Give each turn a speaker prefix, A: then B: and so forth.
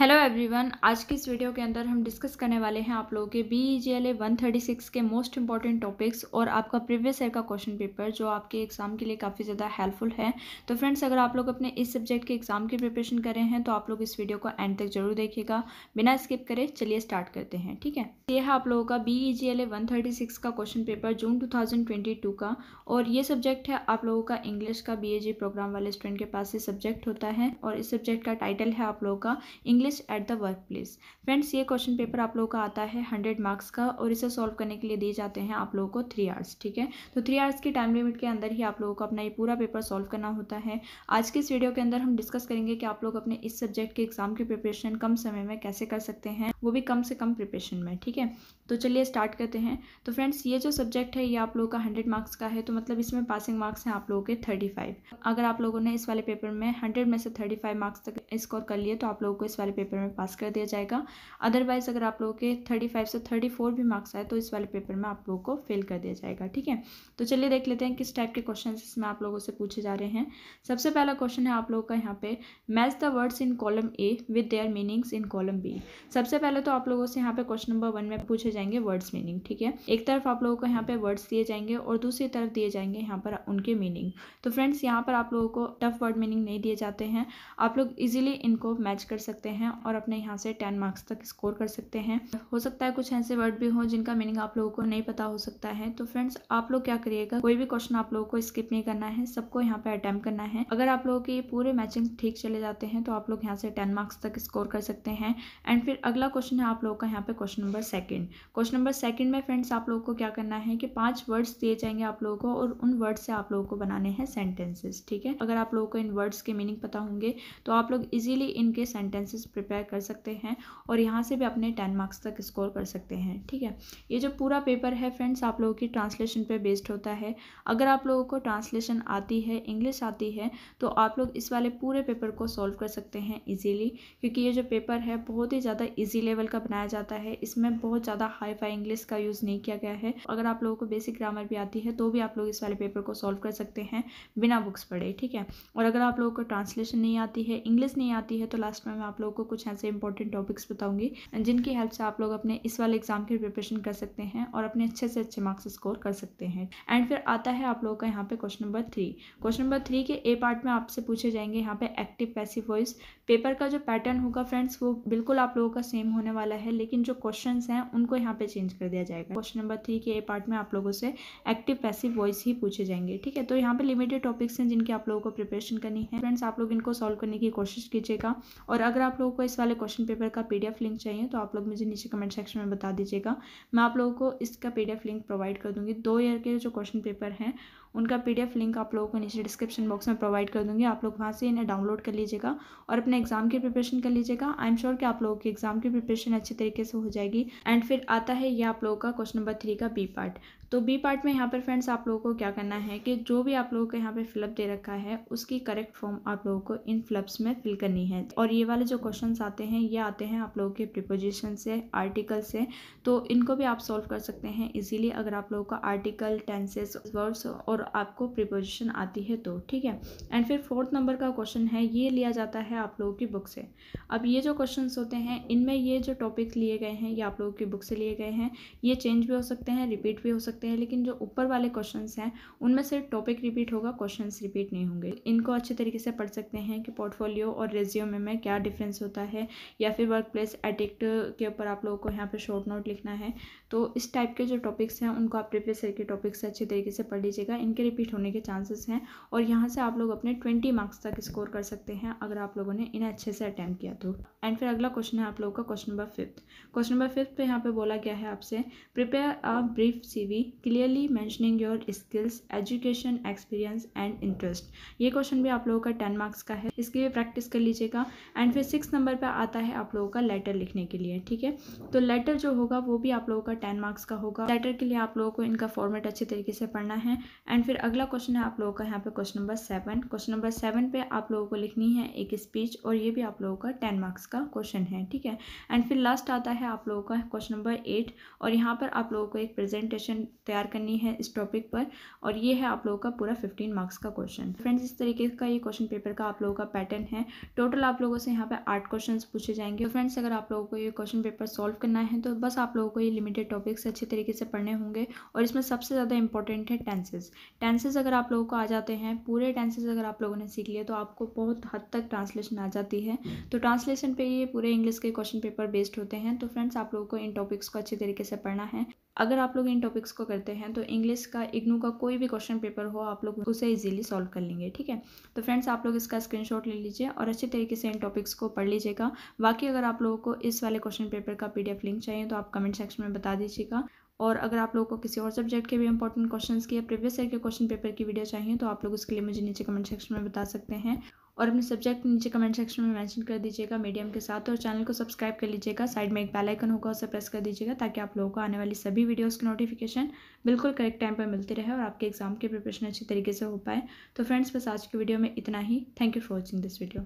A: hello everyone आज की इस वीडियो के अंदर हम डिस्कस करने वाले हैं आप लोगों के B G L A one thirty six के मोस्ट इंपॉर्टेंट टॉपिक्स और आपका प्रीवियस ईयर का क्वेश्चन पेपर जो आपके एग्जाम के लिए काफ़ी ज़्यादा हेल्पफुल है तो फ्रेंड्स अगर आप लोग अपने इस सब्जेक्ट के एग्जाम की प्रिपरेशन कर रहे हैं तो आप लोग इस वीडियो को एंड तक जरूर देखिएगा बिना स्किप करे चलिए स्टार्ट करते हैं ठीक है ये है आप लोगों का B G L A one thirty six का question paper June two thousand twenty two का और ये सब्जेक्ट है आप लोगों का इंग्लिश का बी ए जी प्रोग्राम वाले स्टूडेंट के पास ये सब्जेक्ट होता है और इस सब्जेक्ट का टाइटल है आप लोगों का English English at the workplace friends ये क्वेश्चन पेपर आप लोगों का आता है हंड्रेड मार्क्स का और इसे सॉल्व करने के लिए दिए जाते हैं आप लोगों को थ्री आवर्स ठीक है तो थ्री आवर्स के टाइम लिमिट के अंदर ही आप लोगों को अपना ये पूरा पेपर सॉल्व करना होता है आज के इस वीडियो के अंदर हम डिस्कस करेंगे कि आप लोग अपने इस सब्जेक्ट के एग्जाम की प्रिपरेशन कम समय में कैसे कर सकते हैं वो भी कम से कम प्रिपरेशन में ठीक है तो चलिए स्टार्ट करते हैं तो फ्रेंड्स ये जो सब्जेक्ट है ये आप लोगों का हंड्रेड मार्क्स का है तो मतलब इसमें पासिंग मार्क्स हैं आप लोगों के थर्टी अगर आप लोगों ने इस वाले पेपर में हंड्रेड में से थर्टी मार्क्स तक स्कोर कर लिए तो आप लोगों को इस वाले पेपर में पास कर दिया जाएगा अदरवाइज़ अगर आप लोगों के थर्टी फाइव से थर्टी फोर भी मार्क्स आए तो इस वाले पेपर में आप लोगों को फेल कर दिया जाएगा ठीक है तो चलिए देख लेते हैं किस टाइप के क्वेश्चन इसमें आप लोगों से पूछे जा रहे हैं सबसे पहला क्वेश्चन है आप लोगों का यहाँ पे match the words in column A with their meanings in column B सबसे पहले तो आप लोगों से यहाँ पे क्वेश्चन नंबर वन में पूछे जाएंगे वर्ड्स मीनिंग ठीक है एक तरफ आप लोगों को यहाँ पे वर्ड्स दिए जाएंगे और दूसरी तरफ दिए जाएंगे यहाँ पर उनके मीनिंग तो फ्रेंड्स यहाँ पर आप लोगों को टफ वर्ड मीनिंग नहीं दिए जाते हैं आप लोग इजीली इनको मैच कर सकते हैं हैं और अपने यहाँ से टेन मार्क्स तक स्कोर कर सकते हैं हो सकता है कुछ ऐसे वर्ड भी हो जिनका मीनिंग आप लोगों को नहीं पता हो सकता है तो फ्रेंड्स आप लोग क्या करिएगा कोई भी क्वेश्चन आप लोगों को स्किप नहीं करना है सबको यहाँ पे अटैम्प करना है अगर आप लोगों के पूरे मैचिंग ठीक चले जाते हैं तो आप लोग यहाँ से टेन मार्क्स तक स्कोर कर सकते हैं एंड फिर अगला क्वेश्चन है आप लोगों का यहाँ पे question number second question number second में फ्रेंड्स आप लोगों को क्या करना है कि पांच वर्ड्स दिए जाएंगे आप लोगों को और उन वर्ड से आप लोगों को बनाने हैं सेंटेंसेस ठीक है अगर आप लोगों को इन वर्ड्स के मीनिंग पता होंगे तो आप लोग इजीली इनके सेंटेंसेस प्रिपेयर कर सकते हैं और यहाँ से भी अपने टेन मार्क्स तक स्कोर कर सकते हैं ठीक है ये जो पूरा पेपर है फ्रेंड्स आप लोगों की ट्रांसलेशन पे बेस्ड होता है अगर आप लोगों को ट्रांसलेशन आती है इंग्लिश आती है तो आप लोग इस वाले पूरे पेपर को सॉल्व कर सकते हैं ईजीली क्योंकि ये जो पेपर है बहुत ही ज़्यादा ईजी लेवल का बनाया जाता है इसमें बहुत ज़्यादा हाई फाई इंग्लिश का यूज़ नहीं किया गया है अगर आप लोगों को बेसिक ग्रामर भी आती है तो भी आप लोग इस वाले पेपर को सॉल्व कर सकते हैं बिना बुक्स पढ़े ठीक है और अगर आप लोगों को ट्रांसलेशन नहीं आती है इंग्लिश नहीं आती है तो लास्ट में मैं आप लोगों को कुछ ऐसे इंपॉर्टेंट टॉपिक्स बताऊंगी जिनकी हेल्प से आप लोग अपने इस वाले एग्जाम की प्रिपरेशन कर सकते हैं और अपने अच्छे से अच्छे मार्क्स स्कोर कर सकते हैं एंड फिर आता है आप लोगों का यहाँ पे question number three question number three के ए पार्ट में आपसे पूछे जाएंगे यहाँ पे एक्टिव पैसिव वॉइस पेपर का जो पैटर्न होगा फ्रेंड्स वो बिल्कुल आप लोगों का सेम होने वाला है लेकिन जो क्वेश्चन हैं उनको यहाँ पे चेंज कर दिया जाएगा क्वेश्चन नंबर थ्री के ए पार्ट में आप लोगों से एक्टिव पैसिव वॉइस ही पूछे जाएंगे ठीक है तो यहाँ पे लिमिटेड टॉपिक्स हैं जिनके आप लोगों को प्रिपरेशन करनी है फ्रेंड्स आप लोग इनको सॉल्व करने की कोशिश कीजिएगा और अगर आप लोग को इस वाले क्वेश्चन पेपर का पीडीएफ लिंक चाहिए तो आप लोग मुझे नीचे कमेंट सेक्शन में बता दीजिएगा मैं आप लोगों को इसका पीडीएफ लिंक प्रोवाइड कर दूँगी दो ईयर के जो क्वेश्चन पेपर हैं उनका पीडीएफ लिंक आप लोगों को नीचे डिस्क्रिप्शन बॉक्स में प्रोवाइड कर दूँगी आप लोग वहाँ से इन्हें डाउनलोड कर लीजिएगा और अपने एग्जाम की प्रिपरेशन कर लीजिएगा आई एम श्योर कि आप लोगों की एग्जाम की प्रिपरेशन अच्छे तरीके से हो जाएगी एंड फिर आता है ये आप लोगों का क्वेश्चन नंबर थ्री का बी पार्ट तो बी पार्ट में यहाँ पर फ्रेंड्स आप लोगों को क्या करना है कि जो भी आप लोगों को यहाँ पे फिलअप दे रखा है उसकी करेक्ट फॉर्म आप लोगों को इन फिलअप्स में फिल करनी है और ये वाले जो क्वेश्चन आते हैं ये आते हैं आप लोगों के प्रिपोजिशन से आर्टिकल से तो इनको भी आप सॉल्व कर सकते हैं इजीली अगर आप लोगों का आर्टिकल टेंसेस वर्ड्स और आपको प्रिपोजिशन आती है तो ठीक है एंड फिर फोर्थ नंबर का क्वेश्चन है ये लिया जाता है आप लोगों की बुक से अब ये जो क्वेश्चन होते हैं इनमें ये जो टॉपिक लिए गए हैं ये आप लोगों की बुक से लिए गए हैं ये चेंज भी हो सकते हैं रिपीट भी हो सकते हैं लेकिन जो ऊपर वाले क्वेश्चन हैं उनमें सिर्फ टॉपिक रिपीट होगा क्वेश्चन रिपीट नहीं होंगे इनको अच्छे तरीके से पढ़ सकते हैं कि पोर्टफोलियो और रेज्यूम में क्या डिफरेंस होता है या फिर वर्क प्लेस एडिक्ट के ऊपर आप लोगों को यहाँ पर शॉर्ट नोट लिखना है तो इस टाइप के जो टॉपिक्स हैं उनको आप प्रीवियस ईयर के टॉपिक्स से अच्छे तरीके से पढ़ लीजिएगा इनके रिपीट होने के चांसेस हैं और यहाँ से आप लोग अपने ट्वेंटी मार्क्स तक स्कोर कर सकते हैं अगर आप लोगों ने इन्हें अच्छे से अटैम्प्ट किया तो एंड फिर अगला क्वेश्चन है आप लोगों का question number fifth question number fifth पे यहाँ पे बोला गया है आपसे prepare a brief CV clearly mentioning your skills education experience and interest ये क्वेश्चन भी आप लोगों का टेन मार्क्स का है इसके लिए प्रैक्टिस कर लीजिएगा एंड फिर सिक्स नंबर पर आता है आप लोगों का लेटर लिखने के लिए ठीक है तो लेटर जो होगा वो भी आप लोगों का होगा टेन मार्क्स का होगा लेटर के लिए आप लोगों को इनका फॉर्मेट अच्छे तरीके से पढ़ना है एंड फिर अगला क्वेश्चन है आप लोगों का यहाँ पे question number seven question number seven पे आप लोगों को लिखनी है एक स्पीच और ये भी आप लोगों का टेन मार्क्स का क्वेश्चन है ठीक है एंड फिर लास्ट आता है आप लोगों का क्वेश्चन नंबर एट और यहाँ पर आप लोगों को एक प्रेजेंटेशन तैयार करनी है इस टॉपिक पर और ये है आप लोगों का पूरा फिफ्टीन मार्क्स का क्वेश्चन फ्रेंड्स इस तरीके का ये क्वेश्चन पेपर का आप लोगों का पैटर्न है टोटल आप लोगों से यहाँ पे आठ क्वेश्चन पूछे जाएंगे फ्रेंड्स अगर आप लोगों को ये क्वेश्चन पेपर सॉल्व करना है तो बस आप लोगों को ये लिमिटेड टॉपिक्स अच्छे तरीके से पढ़ने होंगे और इसमें सबसे ज़्यादा इंपॉर्टेंट है टेंसेज टेंसेज अगर आप लोगों को आ जाते हैं पूरे टेंसेज अगर आप लोगों ने सीख लिए तो आपको बहुत हद तक ट्रांसलेशन आ जाती है तो ट्रांसलेशन पे ये पूरे इंग्लिश के क्वेश्चन पेपर बेस्ड होते हैं तो फ्रेंड्स आप लोगों को इन टॉपिक्स को अच्छे तरीके से पढ़ना है अगर आप लोग इन टॉपिक्स को करते हैं तो इंग्लिश का इग्नू का कोई भी क्वेश्चन पेपर हो आप लोग उसे इजीली सॉल्व कर लेंगे ठीक है तो फ्रेंड्स आप लोग इसका स्क्रीनशॉट ले लीजिए और अच्छे तरीके से इन टॉपिक्स को पढ़ लीजिएगा बाकी अगर आप लोगों को इस वाले क्वेश्चन पेपर का पीडीएफ लिंक चाहिए तो आप कमेंट सेक्शन में बता दीजिएगा और अगर आप लोगों को किसी और सब्जेक्ट के भी इंपॉर्टेंट क्वेश्चन की या प्रीवियस ईयर के क्वेश्चन पेपर की वीडियो चाहिए तो आप लोग उसके लिए मुझे नीचे कमेंट सेक्शन में बता सकते हैं और अपने सब्जेक्ट नीचे कमेंट सेक्शन में मेंशन कर दीजिएगा मीडियम के साथ और चैनल को सब्सक्राइब कर लीजिएगा साइड में एक बेल आइकन होगा उसे प्रेस कर दीजिएगा ताकि आप लोगों को आने वाली सभी वीडियोस की नोटिफिकेशन बिल्कुल करेक्ट टाइम पर मिलती रहे और आपके एग्जाम की प्रिपरेशन अच्छी तरीके से हो पाए तो फ्रेंड्स बस आज की वीडियो में इतना ही thank you for watching this video